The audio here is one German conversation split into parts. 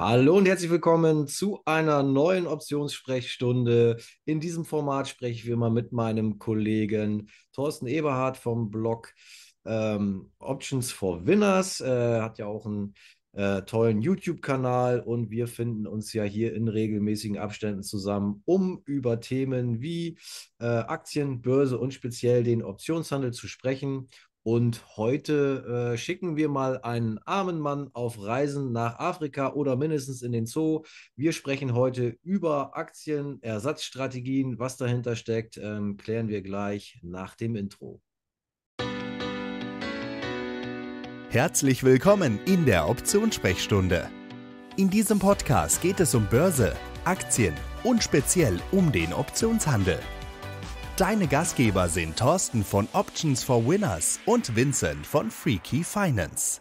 Hallo und herzlich willkommen zu einer neuen Optionssprechstunde. In diesem Format spreche ich wie immer mit meinem Kollegen Thorsten Eberhardt vom Blog ähm, Options for Winners. Äh, hat ja auch einen äh, tollen YouTube-Kanal und wir finden uns ja hier in regelmäßigen Abständen zusammen, um über Themen wie äh, Aktien, Börse und speziell den Optionshandel zu sprechen. Und heute äh, schicken wir mal einen armen Mann auf Reisen nach Afrika oder mindestens in den Zoo. Wir sprechen heute über Aktien, Ersatzstrategien, was dahinter steckt, ähm, klären wir gleich nach dem Intro. Herzlich willkommen in der Optionssprechstunde. In diesem Podcast geht es um Börse, Aktien und speziell um den Optionshandel. Deine Gastgeber sind Thorsten von Options for Winners und Vincent von Freaky Finance.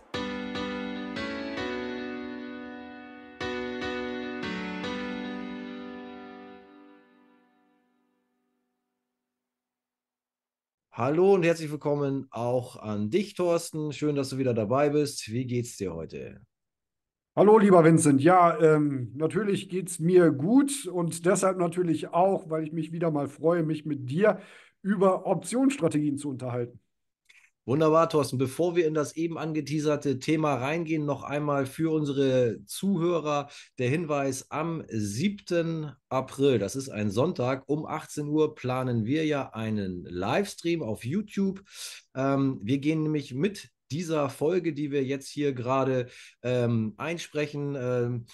Hallo und herzlich willkommen auch an dich, Thorsten. Schön, dass du wieder dabei bist. Wie geht's dir heute? Hallo, lieber Vincent. Ja, ähm, natürlich geht es mir gut und deshalb natürlich auch, weil ich mich wieder mal freue, mich mit dir über Optionsstrategien zu unterhalten. Wunderbar, Thorsten. Bevor wir in das eben angeteaserte Thema reingehen, noch einmal für unsere Zuhörer der Hinweis: Am 7. April, das ist ein Sonntag, um 18 Uhr planen wir ja einen Livestream auf YouTube. Ähm, wir gehen nämlich mit dieser Folge, die wir jetzt hier gerade ähm, einsprechen, ähm,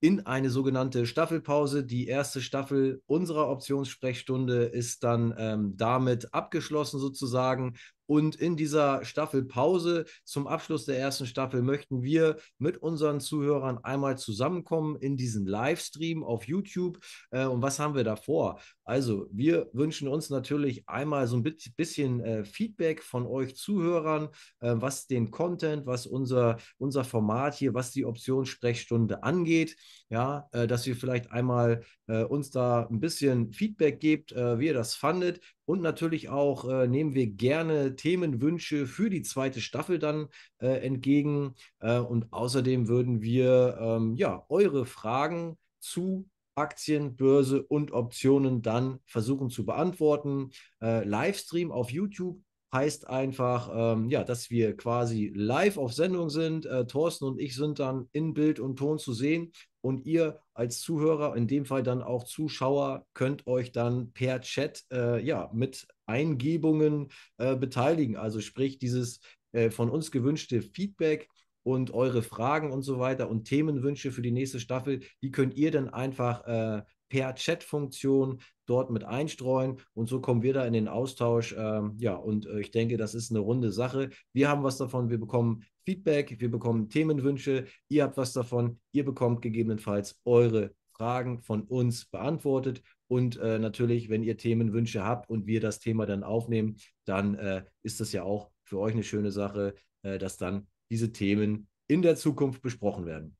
in eine sogenannte Staffelpause. Die erste Staffel unserer Optionssprechstunde ist dann ähm, damit abgeschlossen sozusagen. Und in dieser Staffelpause zum Abschluss der ersten Staffel möchten wir mit unseren Zuhörern einmal zusammenkommen in diesen Livestream auf YouTube. Äh, und was haben wir da vor? Also, wir wünschen uns natürlich einmal so ein bisschen äh, Feedback von euch Zuhörern, äh, was den Content, was unser, unser Format hier, was die Optionssprechstunde angeht. Ja, äh, dass ihr vielleicht einmal äh, uns da ein bisschen Feedback gebt, äh, wie ihr das fandet. Und natürlich auch äh, nehmen wir gerne Themenwünsche für die zweite Staffel dann äh, entgegen. Äh, und außerdem würden wir ähm, ja eure Fragen zu Aktien, Börse und Optionen dann versuchen zu beantworten. Äh, Livestream auf YouTube heißt einfach, ähm, ja, dass wir quasi live auf Sendung sind. Äh, Thorsten und ich sind dann in Bild und Ton zu sehen und ihr als Zuhörer, in dem Fall dann auch Zuschauer, könnt euch dann per Chat äh, ja mit Eingebungen äh, beteiligen. Also sprich dieses äh, von uns gewünschte Feedback und eure Fragen und so weiter und Themenwünsche für die nächste Staffel, die könnt ihr dann einfach äh, per Chat-Funktion dort mit einstreuen und so kommen wir da in den Austausch. Ähm, ja, und äh, ich denke, das ist eine runde Sache. Wir haben was davon, wir bekommen Feedback, wir bekommen Themenwünsche, ihr habt was davon, ihr bekommt gegebenenfalls eure Fragen von uns beantwortet. Und äh, natürlich, wenn ihr Themenwünsche habt und wir das Thema dann aufnehmen, dann äh, ist das ja auch für euch eine schöne Sache, äh, das dann diese Themen in der Zukunft besprochen werden.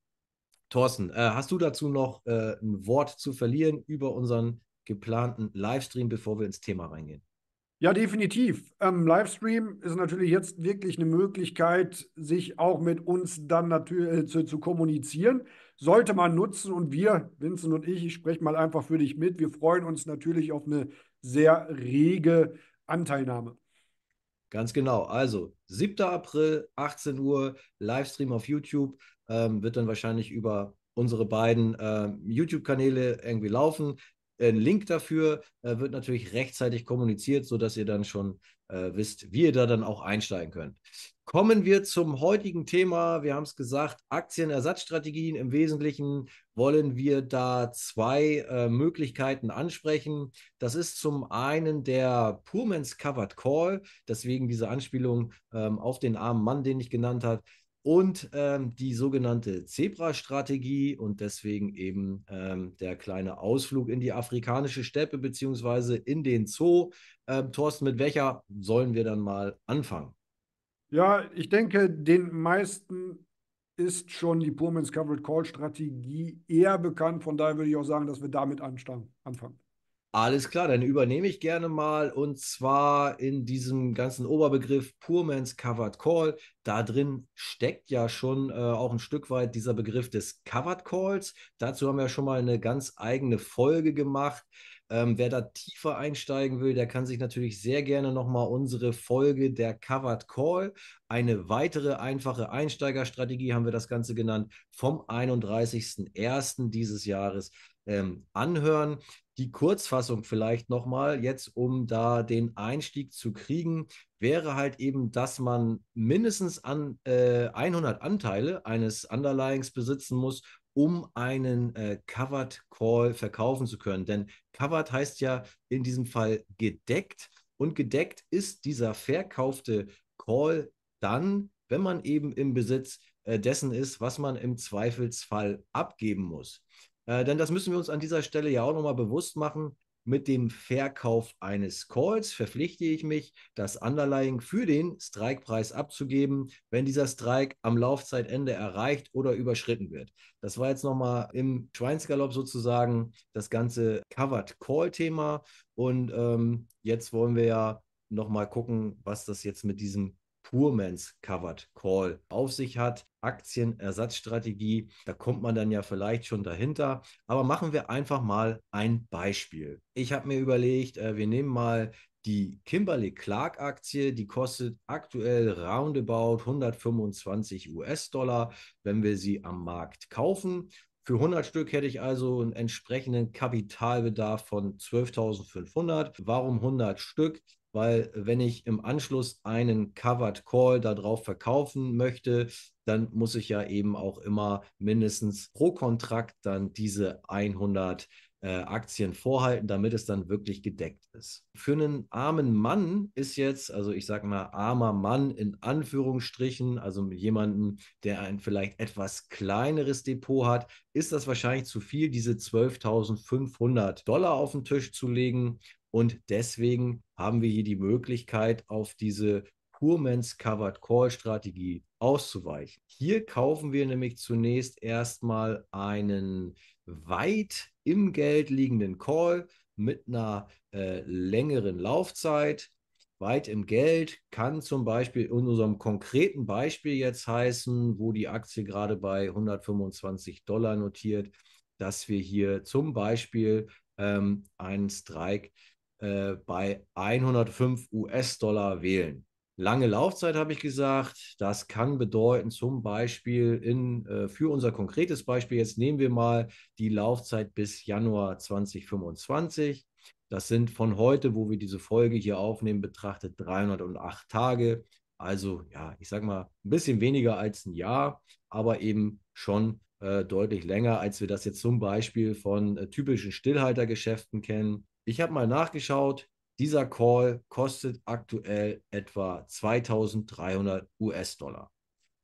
Thorsten, äh, hast du dazu noch äh, ein Wort zu verlieren über unseren geplanten Livestream, bevor wir ins Thema reingehen? Ja, definitiv. Ähm, Livestream ist natürlich jetzt wirklich eine Möglichkeit, sich auch mit uns dann natürlich äh, zu, zu kommunizieren. Sollte man nutzen und wir, Vincent und ich, ich spreche mal einfach für dich mit. Wir freuen uns natürlich auf eine sehr rege Anteilnahme. Ganz genau. Also 7. April, 18 Uhr, Livestream auf YouTube. Ähm, wird dann wahrscheinlich über unsere beiden ähm, YouTube-Kanäle irgendwie laufen. Ein Link dafür äh, wird natürlich rechtzeitig kommuniziert, sodass ihr dann schon äh, wisst, wie ihr da dann auch einsteigen könnt. Kommen wir zum heutigen Thema. Wir haben es gesagt, Aktienersatzstrategien. Im Wesentlichen wollen wir da zwei äh, Möglichkeiten ansprechen. Das ist zum einen der Purmans Covered Call, deswegen diese Anspielung ähm, auf den armen Mann, den ich genannt habe, und ähm, die sogenannte Zebra-Strategie und deswegen eben ähm, der kleine Ausflug in die afrikanische Steppe beziehungsweise in den Zoo. Ähm, Thorsten, mit welcher sollen wir dann mal anfangen? Ja, ich denke, den meisten ist schon die Pullman's Covered Call Strategie eher bekannt. Von daher würde ich auch sagen, dass wir damit anfangen. Alles klar, dann übernehme ich gerne mal und zwar in diesem ganzen Oberbegriff Poorman's Covered Call. Da drin steckt ja schon äh, auch ein Stück weit dieser Begriff des Covered Calls. Dazu haben wir ja schon mal eine ganz eigene Folge gemacht. Ähm, wer da tiefer einsteigen will, der kann sich natürlich sehr gerne nochmal unsere Folge der Covered Call, eine weitere einfache Einsteigerstrategie, haben wir das Ganze genannt, vom 31.01. dieses Jahres ähm, anhören. Die Kurzfassung vielleicht nochmal, jetzt um da den Einstieg zu kriegen, wäre halt eben, dass man mindestens an äh, 100 Anteile eines Underlyings besitzen muss, um einen äh, Covered Call verkaufen zu können. Denn Covered heißt ja in diesem Fall gedeckt. Und gedeckt ist dieser verkaufte Call dann, wenn man eben im Besitz äh, dessen ist, was man im Zweifelsfall abgeben muss. Äh, denn das müssen wir uns an dieser Stelle ja auch nochmal bewusst machen mit dem Verkauf eines Calls verpflichte ich mich, das Underlying für den Strikepreis abzugeben, wenn dieser Strike am Laufzeitende erreicht oder überschritten wird. Das war jetzt nochmal im Schweinsgalopp sozusagen das ganze Covered Call-Thema. Und ähm, jetzt wollen wir ja nochmal gucken, was das jetzt mit diesem Poor Covered Call auf sich hat. Aktienersatzstrategie, da kommt man dann ja vielleicht schon dahinter. Aber machen wir einfach mal ein Beispiel. Ich habe mir überlegt, äh, wir nehmen mal die Kimberly Clark Aktie, die kostet aktuell roundabout 125 US-Dollar, wenn wir sie am Markt kaufen. Für 100 Stück hätte ich also einen entsprechenden Kapitalbedarf von 12.500. Warum 100 Stück? weil wenn ich im Anschluss einen Covered Call darauf verkaufen möchte, dann muss ich ja eben auch immer mindestens pro Kontrakt dann diese 100 äh, Aktien vorhalten, damit es dann wirklich gedeckt ist. Für einen armen Mann ist jetzt, also ich sage mal armer Mann in Anführungsstrichen, also jemanden, der ein vielleicht etwas kleineres Depot hat, ist das wahrscheinlich zu viel, diese 12.500 Dollar auf den Tisch zu legen. Und deswegen haben wir hier die Möglichkeit, auf diese Purmans Covered Call Strategie auszuweichen. Hier kaufen wir nämlich zunächst erstmal einen weit im Geld liegenden Call mit einer äh, längeren Laufzeit. Weit im Geld kann zum Beispiel in unserem konkreten Beispiel jetzt heißen, wo die Aktie gerade bei 125 Dollar notiert, dass wir hier zum Beispiel ähm, einen Strike äh, äh, bei 105 US-Dollar wählen. Lange Laufzeit habe ich gesagt, das kann bedeuten, zum Beispiel in, äh, für unser konkretes Beispiel, jetzt nehmen wir mal die Laufzeit bis Januar 2025. Das sind von heute, wo wir diese Folge hier aufnehmen, betrachtet 308 Tage. Also ja, ich sage mal ein bisschen weniger als ein Jahr, aber eben schon äh, deutlich länger, als wir das jetzt zum Beispiel von äh, typischen Stillhaltergeschäften kennen. Ich habe mal nachgeschaut, dieser Call kostet aktuell etwa 2300 US-Dollar.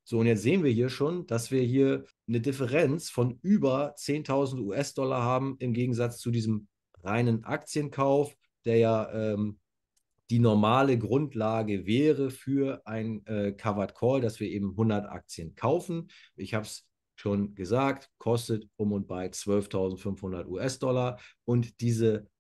So, und jetzt sehen wir hier schon, dass wir hier eine Differenz von über 10.000 US-Dollar haben im Gegensatz zu diesem reinen Aktienkauf, der ja ähm, die normale Grundlage wäre für ein äh, Covered Call, dass wir eben 100 Aktien kaufen. Ich habe es schon gesagt, kostet um und bei 12.500 US-Dollar und diese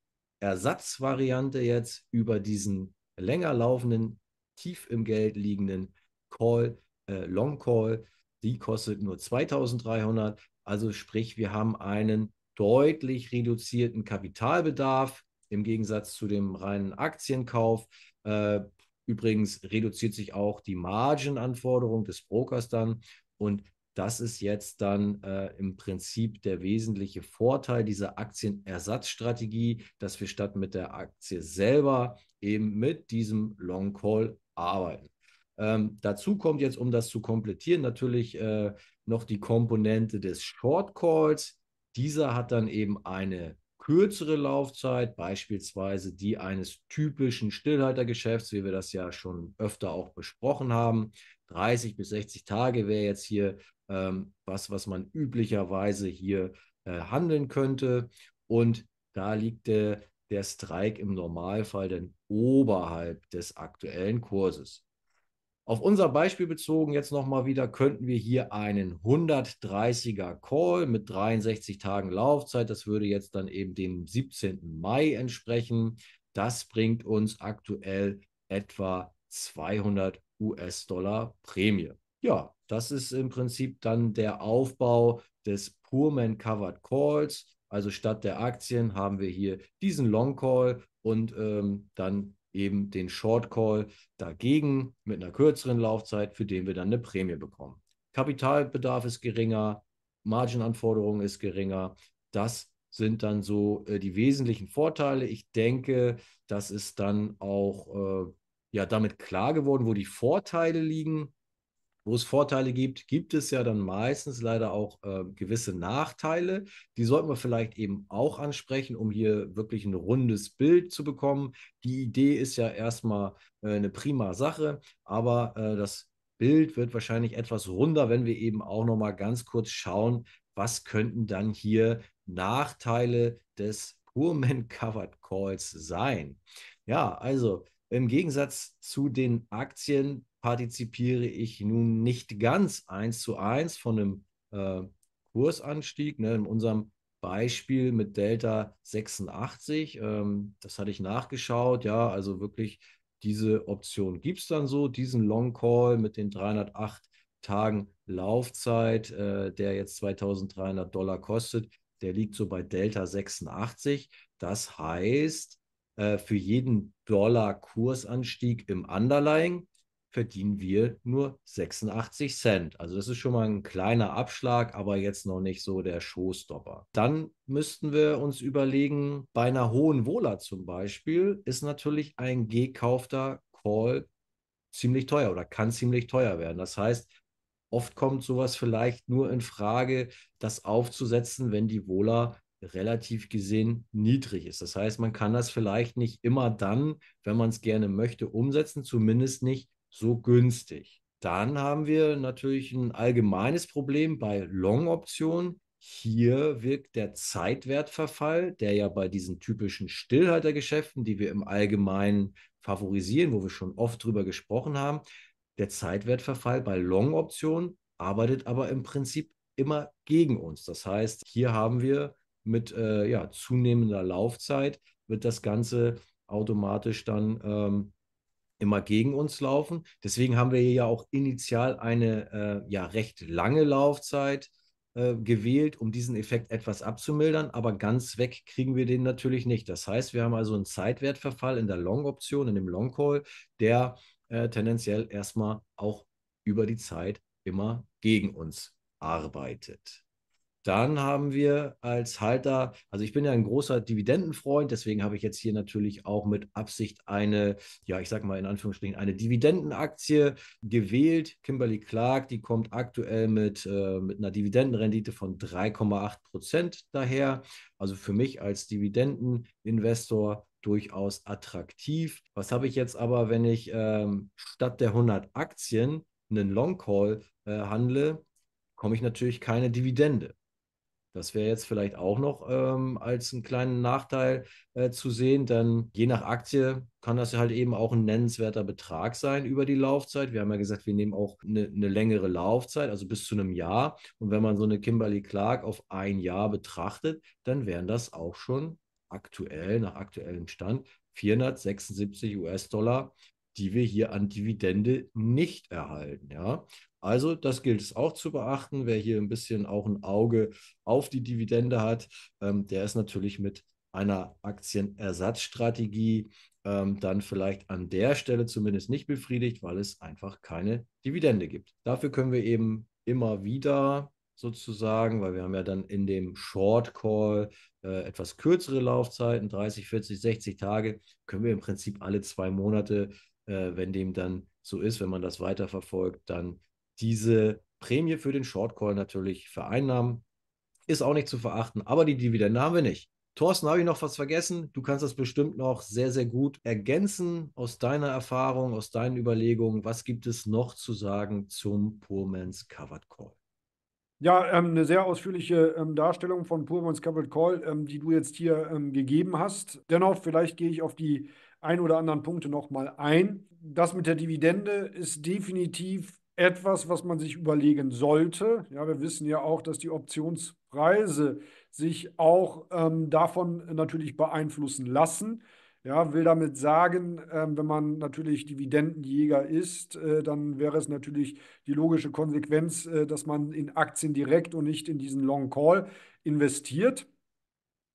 Ersatzvariante jetzt über diesen länger laufenden, tief im Geld liegenden Call, äh, Long Call. Die kostet nur 2300. Also sprich, wir haben einen deutlich reduzierten Kapitalbedarf im Gegensatz zu dem reinen Aktienkauf. Äh, übrigens reduziert sich auch die Margenanforderung des Brokers dann und das ist jetzt dann äh, im Prinzip der wesentliche Vorteil dieser Aktienersatzstrategie, dass wir statt mit der Aktie selber eben mit diesem Long Call arbeiten. Ähm, dazu kommt jetzt, um das zu komplettieren, natürlich äh, noch die Komponente des Short Calls. Dieser hat dann eben eine kürzere Laufzeit, beispielsweise die eines typischen Stillhaltergeschäfts, wie wir das ja schon öfter auch besprochen haben. 30 bis 60 Tage wäre jetzt hier ähm, was, was man üblicherweise hier äh, handeln könnte. Und da liegt äh, der, der Strike im Normalfall dann oberhalb des aktuellen Kurses. Auf unser Beispiel bezogen jetzt nochmal wieder, könnten wir hier einen 130er Call mit 63 Tagen Laufzeit, das würde jetzt dann eben dem 17. Mai entsprechen. Das bringt uns aktuell etwa 200 US-Dollar Prämie ja, das ist im Prinzip dann der Aufbau des Poorman Covered Calls. Also statt der Aktien haben wir hier diesen Long Call und ähm, dann eben den Short Call dagegen mit einer kürzeren Laufzeit, für den wir dann eine Prämie bekommen. Kapitalbedarf ist geringer, Marginanforderung ist geringer. Das sind dann so äh, die wesentlichen Vorteile. Ich denke, das ist dann auch äh, ja damit klar geworden, wo die Vorteile liegen wo es Vorteile gibt, gibt es ja dann meistens leider auch äh, gewisse Nachteile. Die sollten wir vielleicht eben auch ansprechen, um hier wirklich ein rundes Bild zu bekommen. Die Idee ist ja erstmal äh, eine prima Sache, aber äh, das Bild wird wahrscheinlich etwas runder, wenn wir eben auch noch mal ganz kurz schauen, was könnten dann hier Nachteile des Purman Covered Calls sein. Ja, also im Gegensatz zu den Aktien partizipiere ich nun nicht ganz eins zu eins von einem äh, Kursanstieg. Ne? In unserem Beispiel mit Delta 86, ähm, das hatte ich nachgeschaut, ja, also wirklich diese Option gibt es dann so, diesen Long Call mit den 308 Tagen Laufzeit, äh, der jetzt 2300 Dollar kostet, der liegt so bei Delta 86. Das heißt, äh, für jeden Dollar Kursanstieg im Underlying verdienen wir nur 86 Cent. Also das ist schon mal ein kleiner Abschlag, aber jetzt noch nicht so der Showstopper. Dann müssten wir uns überlegen, bei einer hohen Wohler zum Beispiel ist natürlich ein gekaufter Call ziemlich teuer oder kann ziemlich teuer werden. Das heißt, oft kommt sowas vielleicht nur in Frage, das aufzusetzen, wenn die Wohler relativ gesehen niedrig ist. Das heißt, man kann das vielleicht nicht immer dann, wenn man es gerne möchte, umsetzen, zumindest nicht, so günstig. Dann haben wir natürlich ein allgemeines Problem bei Long-Optionen. Hier wirkt der Zeitwertverfall, der ja bei diesen typischen Stillhaltergeschäften, die wir im Allgemeinen favorisieren, wo wir schon oft drüber gesprochen haben, der Zeitwertverfall bei Long-Optionen arbeitet aber im Prinzip immer gegen uns. Das heißt, hier haben wir mit äh, ja, zunehmender Laufzeit wird das Ganze automatisch dann ähm, immer gegen uns laufen. Deswegen haben wir hier ja auch initial eine äh, ja, recht lange Laufzeit äh, gewählt, um diesen Effekt etwas abzumildern. Aber ganz weg kriegen wir den natürlich nicht. Das heißt, wir haben also einen Zeitwertverfall in der Long-Option, in dem Long-Call, der äh, tendenziell erstmal auch über die Zeit immer gegen uns arbeitet. Dann haben wir als Halter, also ich bin ja ein großer Dividendenfreund, deswegen habe ich jetzt hier natürlich auch mit Absicht eine, ja, ich sage mal in Anführungsstrichen, eine Dividendenaktie gewählt. Kimberly Clark, die kommt aktuell mit, äh, mit einer Dividendenrendite von 3,8 Prozent daher. Also für mich als Dividendeninvestor durchaus attraktiv. Was habe ich jetzt aber, wenn ich ähm, statt der 100 Aktien einen Long Call äh, handle? komme ich natürlich keine Dividende. Das wäre jetzt vielleicht auch noch ähm, als einen kleinen Nachteil äh, zu sehen, denn je nach Aktie kann das halt eben auch ein nennenswerter Betrag sein über die Laufzeit. Wir haben ja gesagt, wir nehmen auch eine, eine längere Laufzeit, also bis zu einem Jahr. Und wenn man so eine Kimberly Clark auf ein Jahr betrachtet, dann wären das auch schon aktuell, nach aktuellem Stand, 476 US-Dollar, die wir hier an Dividende nicht erhalten. Ja? Also das gilt es auch zu beachten. Wer hier ein bisschen auch ein Auge auf die Dividende hat, ähm, der ist natürlich mit einer Aktienersatzstrategie ähm, dann vielleicht an der Stelle zumindest nicht befriedigt, weil es einfach keine Dividende gibt. Dafür können wir eben immer wieder sozusagen, weil wir haben ja dann in dem Short Call äh, etwas kürzere Laufzeiten, 30, 40, 60 Tage, können wir im Prinzip alle zwei Monate, äh, wenn dem dann so ist, wenn man das weiterverfolgt, dann diese Prämie für den Short Call natürlich vereinnahmen. Ist auch nicht zu verachten, aber die Dividende haben wir nicht. Thorsten, habe ich noch was vergessen? Du kannst das bestimmt noch sehr, sehr gut ergänzen aus deiner Erfahrung, aus deinen Überlegungen. Was gibt es noch zu sagen zum Purmans Covered Call? Ja, ähm, eine sehr ausführliche ähm, Darstellung von Purmans Covered Call, ähm, die du jetzt hier ähm, gegeben hast. Dennoch, vielleicht gehe ich auf die ein oder anderen Punkte nochmal ein. Das mit der Dividende ist definitiv etwas, was man sich überlegen sollte. Ja, wir wissen ja auch, dass die Optionspreise sich auch ähm, davon natürlich beeinflussen lassen. Ja, will damit sagen, ähm, wenn man natürlich Dividendenjäger ist, äh, dann wäre es natürlich die logische Konsequenz, äh, dass man in Aktien direkt und nicht in diesen Long Call investiert.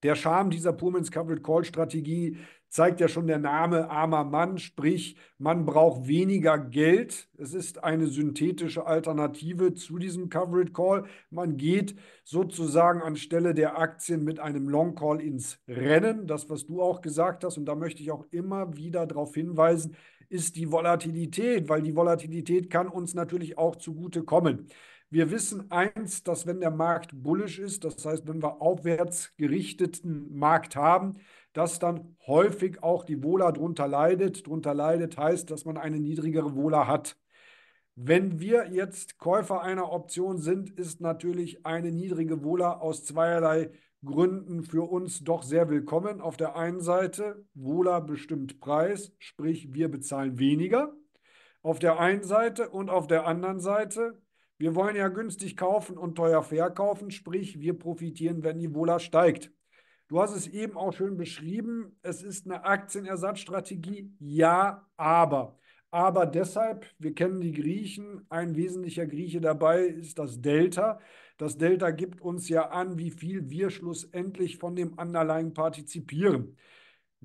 Der Charme dieser Pullman's Covered Call Strategie zeigt ja schon der Name armer Mann, sprich, man braucht weniger Geld. Es ist eine synthetische Alternative zu diesem Covered Call. Man geht sozusagen anstelle der Aktien mit einem Long Call ins Rennen. Das, was du auch gesagt hast, und da möchte ich auch immer wieder darauf hinweisen, ist die Volatilität, weil die Volatilität kann uns natürlich auch zugute kommen. Wir wissen eins, dass wenn der Markt bullisch ist, das heißt, wenn wir aufwärts gerichteten Markt haben, dass dann häufig auch die Wohler drunter leidet. Drunter leidet heißt, dass man eine niedrigere Wohler hat. Wenn wir jetzt Käufer einer Option sind, ist natürlich eine niedrige Wohler aus zweierlei Gründen für uns doch sehr willkommen. Auf der einen Seite, Wohler bestimmt Preis, sprich wir bezahlen weniger. Auf der einen Seite und auf der anderen Seite, wir wollen ja günstig kaufen und teuer verkaufen, sprich wir profitieren, wenn die Wohler steigt. Du hast es eben auch schön beschrieben, es ist eine Aktienersatzstrategie, ja, aber. Aber deshalb, wir kennen die Griechen, ein wesentlicher Grieche dabei ist das Delta. Das Delta gibt uns ja an, wie viel wir schlussendlich von dem Underlying partizipieren.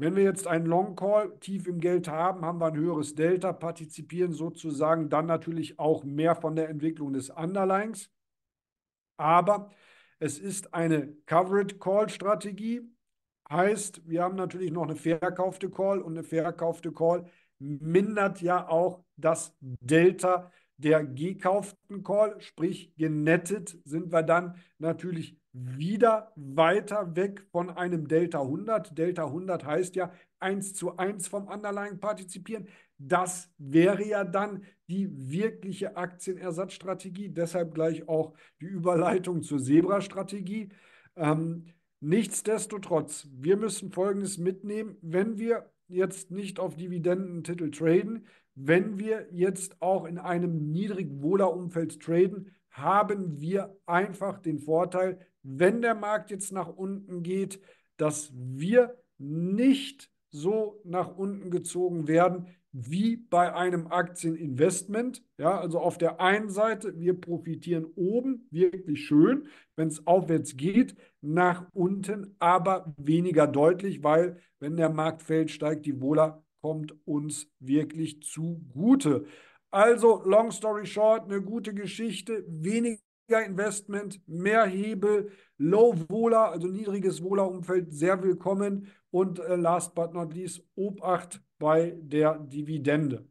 Wenn wir jetzt einen Long Call tief im Geld haben, haben wir ein höheres Delta, partizipieren sozusagen dann natürlich auch mehr von der Entwicklung des Underlines. Aber es ist eine Covered Call Strategie, heißt, wir haben natürlich noch eine verkaufte Call und eine verkaufte Call mindert ja auch das Delta der gekauften Call, sprich genettet sind wir dann natürlich wieder weiter weg von einem Delta 100. Delta 100 heißt ja 1 zu 1 vom Underlying partizipieren. Das wäre ja dann die wirkliche Aktienersatzstrategie, deshalb gleich auch die Überleitung zur Zebra-Strategie. Ähm, nichtsdestotrotz, wir müssen Folgendes mitnehmen, wenn wir jetzt nicht auf Dividendentitel traden, wenn wir jetzt auch in einem niedrig Umfeld traden, haben wir einfach den Vorteil, wenn der Markt jetzt nach unten geht, dass wir nicht so nach unten gezogen werden wie bei einem Aktieninvestment. Ja, also auf der einen Seite, wir profitieren oben wirklich schön, wenn es aufwärts geht, nach unten aber weniger deutlich, weil wenn der Markt fällt, steigt die Vola, kommt uns wirklich zugute. Also, long story short, eine gute Geschichte, weniger Investment, mehr Hebel, Low Wohler, also niedriges Wohlerumfeld, sehr willkommen. Und äh, last but not least, Obacht bei der Dividende.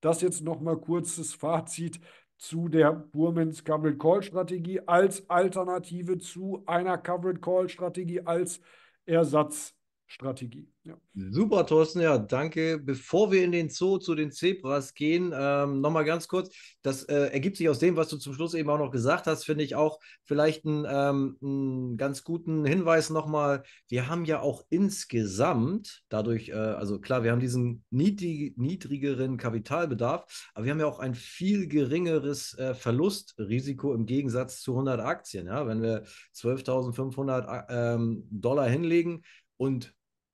Das jetzt nochmal kurzes Fazit zu der Burmans Covered Call Strategie als Alternative zu einer Covered Call Strategie als Ersatz Strategie. Ja. Super, Thorsten, ja, danke. Bevor wir in den Zoo zu den Zebras gehen, ähm, nochmal ganz kurz, das äh, ergibt sich aus dem, was du zum Schluss eben auch noch gesagt hast, finde ich auch vielleicht einen, ähm, ganz guten Hinweis nochmal. Wir haben ja auch insgesamt dadurch, äh, also klar, wir haben diesen niedrig, niedrigeren Kapitalbedarf, aber wir haben ja auch ein viel geringeres äh, Verlustrisiko im Gegensatz zu 100 Aktien. Ja? Wenn wir 12.500 äh, ähm, Dollar hinlegen, und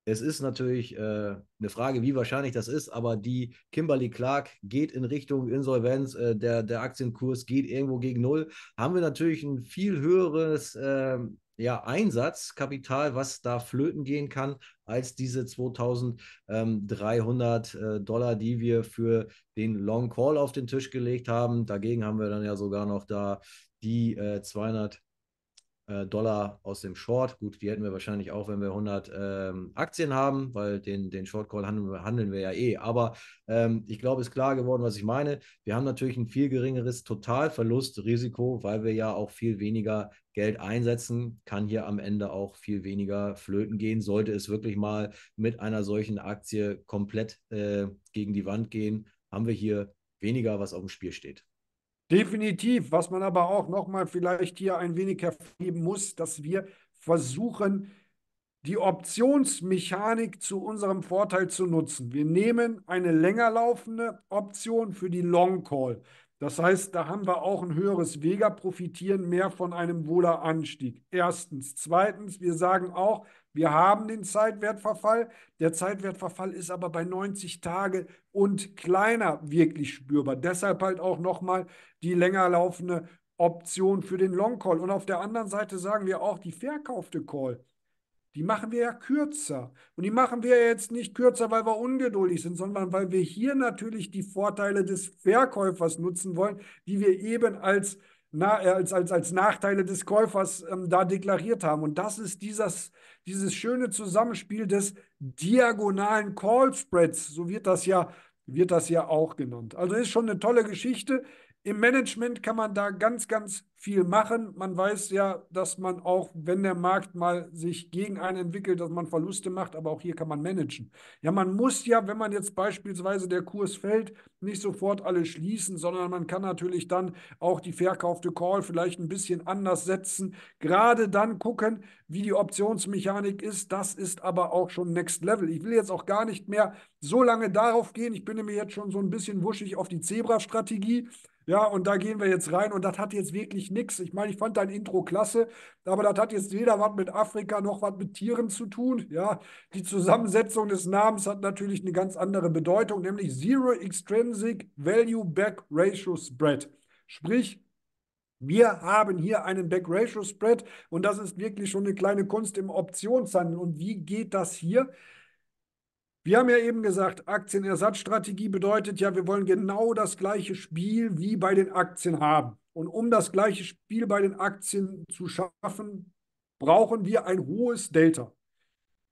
es ist natürlich äh, eine Frage, wie wahrscheinlich das ist, aber die Kimberly Clark geht in Richtung Insolvenz, äh, der, der Aktienkurs geht irgendwo gegen Null. Haben wir natürlich ein viel höheres äh, ja, Einsatzkapital, was da flöten gehen kann, als diese 2300 äh, Dollar, die wir für den Long Call auf den Tisch gelegt haben. Dagegen haben wir dann ja sogar noch da die 200 äh, äh, Dollar aus dem Short. Gut, die hätten wir wahrscheinlich auch, wenn wir 100 ähm, Aktien haben, weil den, den Short Call handeln, wir, handeln wir ja eh. Aber ähm, ich glaube, ist klar geworden, was ich meine. Wir haben natürlich ein viel geringeres Totalverlustrisiko, weil wir ja auch viel weniger Geld einsetzen, kann hier am Ende auch viel weniger flöten gehen. Sollte es wirklich mal mit einer solchen Aktie komplett äh, gegen die Wand gehen, haben wir hier weniger, was auf dem Spiel steht. Definitiv, was man aber auch nochmal vielleicht hier ein wenig hervorheben muss, dass wir versuchen, die Optionsmechanik zu unserem Vorteil zu nutzen. Wir nehmen eine länger laufende Option für die Long Call. Das heißt, da haben wir auch ein höheres Vega, profitieren mehr von einem wohler Anstieg. Erstens. Zweitens, wir sagen auch, wir haben den Zeitwertverfall. Der Zeitwertverfall ist aber bei 90 Tage und kleiner wirklich spürbar. Deshalb halt auch nochmal die länger laufende Option für den Long Call. Und auf der anderen Seite sagen wir auch, die verkaufte Call, die machen wir ja kürzer. Und die machen wir jetzt nicht kürzer, weil wir ungeduldig sind, sondern weil wir hier natürlich die Vorteile des Verkäufers nutzen wollen, die wir eben als na, äh, als, als, als Nachteile des Käufers ähm, da deklariert haben. Und das ist dieses, dieses schöne Zusammenspiel des diagonalen Call Spreads, so wird das ja wird das ja auch genannt. Also ist schon eine tolle Geschichte. Im Management kann man da ganz, ganz viel machen. Man weiß ja, dass man auch, wenn der Markt mal sich gegen einen entwickelt, dass man Verluste macht, aber auch hier kann man managen. Ja, man muss ja, wenn man jetzt beispielsweise der Kurs fällt, nicht sofort alle schließen, sondern man kann natürlich dann auch die verkaufte Call vielleicht ein bisschen anders setzen. Gerade dann gucken, wie die Optionsmechanik ist. Das ist aber auch schon Next Level. Ich will jetzt auch gar nicht mehr so lange darauf gehen. Ich bin mir jetzt schon so ein bisschen wuschig auf die Zebra-Strategie. Ja, und da gehen wir jetzt rein und das hat jetzt wirklich nichts. Ich meine, ich fand dein Intro klasse, aber das hat jetzt weder was mit Afrika noch was mit Tieren zu tun. Ja, die Zusammensetzung des Namens hat natürlich eine ganz andere Bedeutung, nämlich Zero Extrinsic Value Back Ratio Spread. Sprich, wir haben hier einen Back-Ratio-Spread und das ist wirklich schon eine kleine Kunst im Optionshandel. Und wie geht das hier? Wir haben ja eben gesagt, Aktienersatzstrategie bedeutet ja, wir wollen genau das gleiche Spiel wie bei den Aktien haben. Und um das gleiche Spiel bei den Aktien zu schaffen, brauchen wir ein hohes Delta.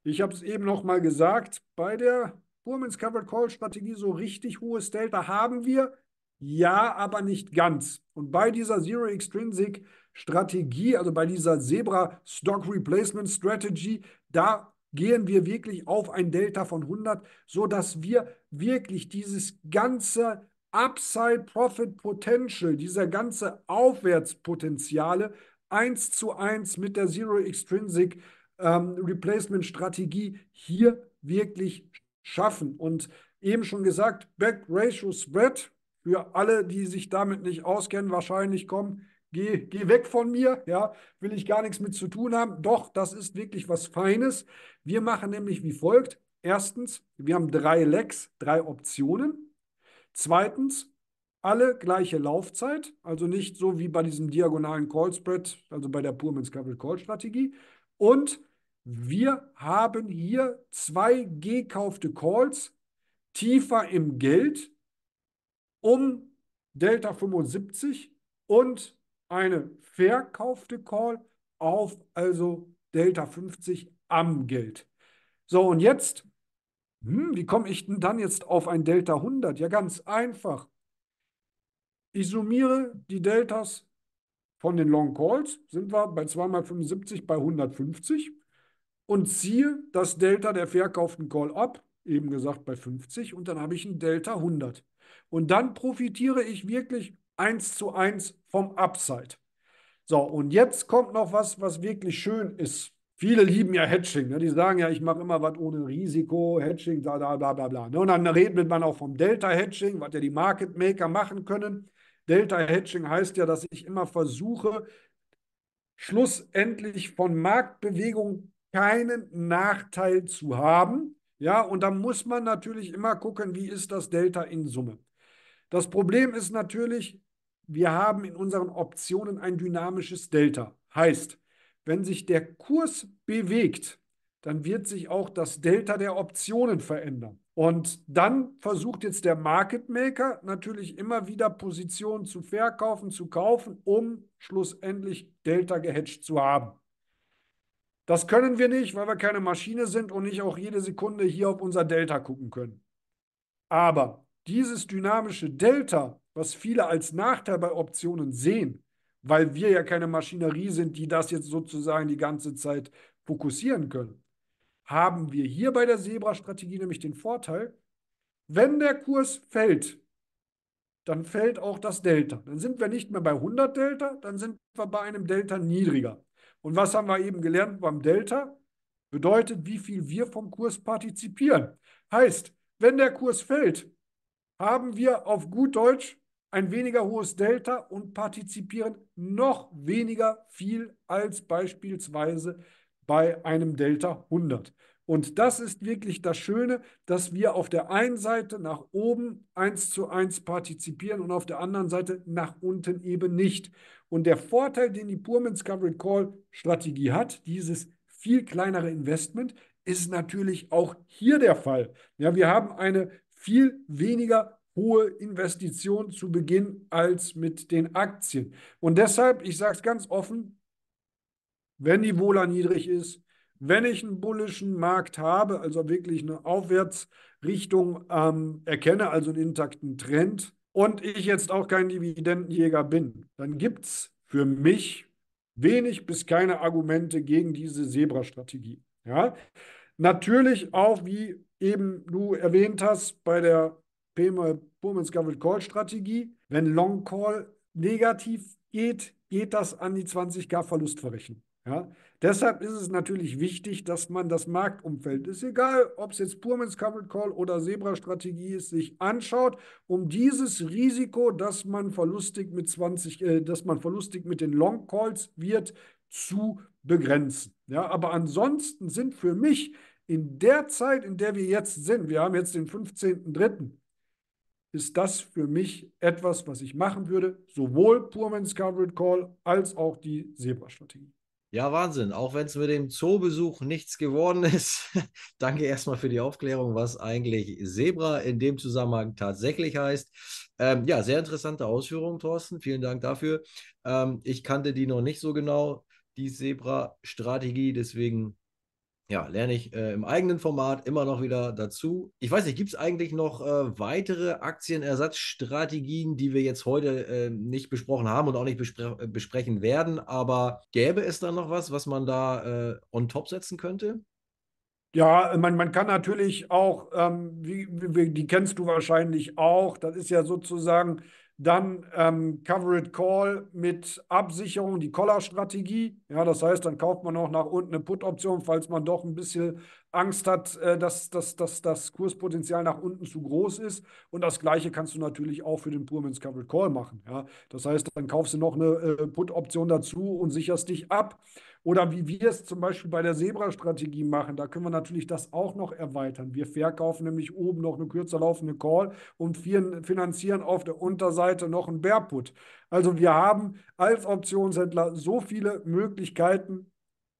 Ich habe es eben noch mal gesagt, bei der Pullman's Covered Call Strategie so richtig hohes Delta haben wir, ja, aber nicht ganz. Und bei dieser Zero Extrinsic Strategie, also bei dieser Zebra Stock Replacement Strategy, da gehen wir wirklich auf ein Delta von 100, sodass wir wirklich dieses ganze Upside Profit Potential, dieser ganze Aufwärtspotenziale eins zu eins mit der Zero Extrinsic ähm, Replacement Strategie hier wirklich schaffen. Und eben schon gesagt, Back Ratio Spread, für alle, die sich damit nicht auskennen, wahrscheinlich kommen Geh, geh weg von mir, ja, will ich gar nichts mit zu tun haben. Doch, das ist wirklich was Feines. Wir machen nämlich wie folgt. Erstens, wir haben drei Legs, drei Optionen. Zweitens, alle gleiche Laufzeit, also nicht so wie bei diesem diagonalen Call Spread, also bei der Purman's Capital Call Strategie. Und wir haben hier zwei gekaufte Calls tiefer im Geld um Delta 75 und eine verkaufte Call auf also Delta 50 am Geld. So, und jetzt, hm, wie komme ich denn dann jetzt auf ein Delta 100? Ja, ganz einfach. Ich summiere die Deltas von den Long Calls, sind wir bei 2 mal 75 bei 150 und ziehe das Delta der verkauften Call ab, eben gesagt bei 50, und dann habe ich ein Delta 100. Und dann profitiere ich wirklich 1 zu 1 vom Upside. So, und jetzt kommt noch was, was wirklich schön ist. Viele lieben ja Hedging. Ne? Die sagen ja, ich mache immer was ohne Risiko, Hedging, bla bla bla bla. bla. Ne? Und dann redet man auch vom Delta-Hedging, was ja die Market Maker machen können. Delta-Hedging heißt ja, dass ich immer versuche, schlussendlich von Marktbewegungen keinen Nachteil zu haben. Ja, und da muss man natürlich immer gucken, wie ist das Delta in Summe. Das Problem ist natürlich, wir haben in unseren Optionen ein dynamisches Delta. Heißt, wenn sich der Kurs bewegt, dann wird sich auch das Delta der Optionen verändern. Und dann versucht jetzt der Market Maker natürlich immer wieder Positionen zu verkaufen, zu kaufen, um schlussendlich Delta gehatcht zu haben. Das können wir nicht, weil wir keine Maschine sind und nicht auch jede Sekunde hier auf unser Delta gucken können. Aber dieses dynamische Delta was viele als Nachteil bei Optionen sehen, weil wir ja keine Maschinerie sind, die das jetzt sozusagen die ganze Zeit fokussieren können, haben wir hier bei der Zebra-Strategie nämlich den Vorteil, wenn der Kurs fällt, dann fällt auch das Delta. Dann sind wir nicht mehr bei 100 Delta, dann sind wir bei einem Delta niedriger. Und was haben wir eben gelernt beim Delta? Bedeutet, wie viel wir vom Kurs partizipieren. Heißt, wenn der Kurs fällt, haben wir auf gut Deutsch ein weniger hohes Delta und partizipieren noch weniger viel als beispielsweise bei einem Delta 100. Und das ist wirklich das Schöne, dass wir auf der einen Seite nach oben 1 zu 1 partizipieren und auf der anderen Seite nach unten eben nicht. Und der Vorteil, den die Purman's Covered Call Strategie hat, dieses viel kleinere Investment, ist natürlich auch hier der Fall. Ja, wir haben eine viel weniger hohe Investition zu Beginn als mit den Aktien. Und deshalb, ich sage es ganz offen, wenn die Vola niedrig ist, wenn ich einen bullischen Markt habe, also wirklich eine Aufwärtsrichtung ähm, erkenne, also einen intakten Trend, und ich jetzt auch kein Dividendenjäger bin, dann gibt es für mich wenig bis keine Argumente gegen diese Zebra-Strategie. Ja? Natürlich auch, wie eben du erwähnt hast, bei der Pullman Scavel Call Strategie. Wenn Long Call negativ geht, geht das an die 20k Verlustverrechnung. Ja? Deshalb ist es natürlich wichtig, dass man das Marktumfeld, ist egal, ob es jetzt Purmans Covered Call oder Zebra-Strategie ist, sich anschaut, um dieses Risiko, dass man verlustig mit 20, äh, dass man verlustig mit den Long Calls wird, zu begrenzen. Ja, aber ansonsten sind für mich in der Zeit, in der wir jetzt sind, wir haben jetzt den 15.03., ist das für mich etwas, was ich machen würde, sowohl Purman's Covered Call als auch die Zebra-Strategie. Ja, Wahnsinn. Auch wenn es mit dem Zoobesuch nichts geworden ist. Danke erstmal für die Aufklärung, was eigentlich Zebra in dem Zusammenhang tatsächlich heißt. Ähm, ja, sehr interessante Ausführungen, Thorsten. Vielen Dank dafür. Ähm, ich kannte die noch nicht so genau, die Zebra-Strategie. Deswegen ja, lerne ich äh, im eigenen Format immer noch wieder dazu. Ich weiß nicht, gibt es eigentlich noch äh, weitere Aktienersatzstrategien, die wir jetzt heute äh, nicht besprochen haben und auch nicht bespre äh, besprechen werden? Aber gäbe es da noch was, was man da äh, on top setzen könnte? Ja, man, man kann natürlich auch, ähm, wie, wie, die kennst du wahrscheinlich auch, das ist ja sozusagen dann ähm, Covered Call mit Absicherung, die Collar-Strategie. Ja, das heißt, dann kauft man auch nach unten eine Put-Option, falls man doch ein bisschen Angst hat, äh, dass, dass, dass das Kurspotenzial nach unten zu groß ist. Und das Gleiche kannst du natürlich auch für den Purman's Covered Call machen. Ja? Das heißt, dann kaufst du noch eine äh, Put-Option dazu und sicherst dich ab. Oder wie wir es zum Beispiel bei der Zebra-Strategie machen, da können wir natürlich das auch noch erweitern. Wir verkaufen nämlich oben noch eine kürzer laufende Call und finanzieren auf der Unterseite noch einen Bear-Put. Also wir haben als Optionshändler so viele Möglichkeiten,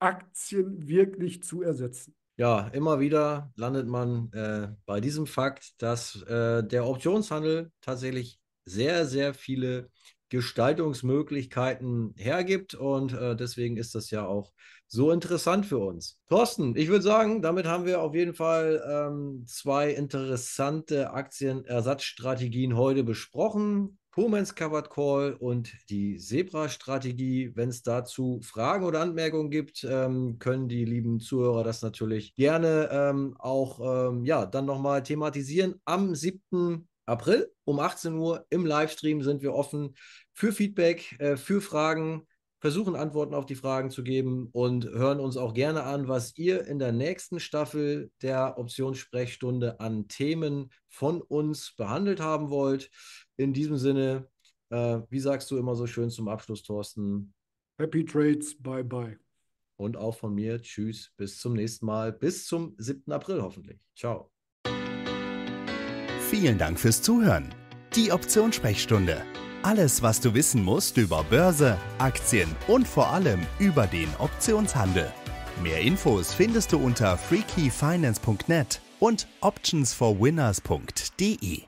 Aktien wirklich zu ersetzen ja, immer wieder landet man äh, bei diesem Fakt, dass äh, der Optionshandel tatsächlich sehr, sehr viele Gestaltungsmöglichkeiten hergibt und äh, deswegen ist das ja auch so interessant für uns. Thorsten, ich würde sagen, damit haben wir auf jeden Fall ähm, zwei interessante Aktienersatzstrategien heute besprochen. Pullman's Covered Call und die Zebra-Strategie. Wenn es dazu Fragen oder Anmerkungen gibt, ähm, können die lieben Zuhörer das natürlich gerne ähm, auch ähm, ja, dann nochmal thematisieren. Am 7. April um 18 Uhr im Livestream sind wir offen für Feedback, äh, für Fragen versuchen Antworten auf die Fragen zu geben und hören uns auch gerne an, was ihr in der nächsten Staffel der Optionssprechstunde an Themen von uns behandelt haben wollt. In diesem Sinne, äh, wie sagst du immer so schön zum Abschluss, Thorsten? Happy Trades, bye bye. Und auch von mir, tschüss, bis zum nächsten Mal, bis zum 7. April hoffentlich. Ciao. Vielen Dank fürs Zuhören. Die Optionssprechstunde. Alles, was du wissen musst über Börse, Aktien und vor allem über den Optionshandel. Mehr Infos findest du unter freakyfinance.net und optionsforwinners.de.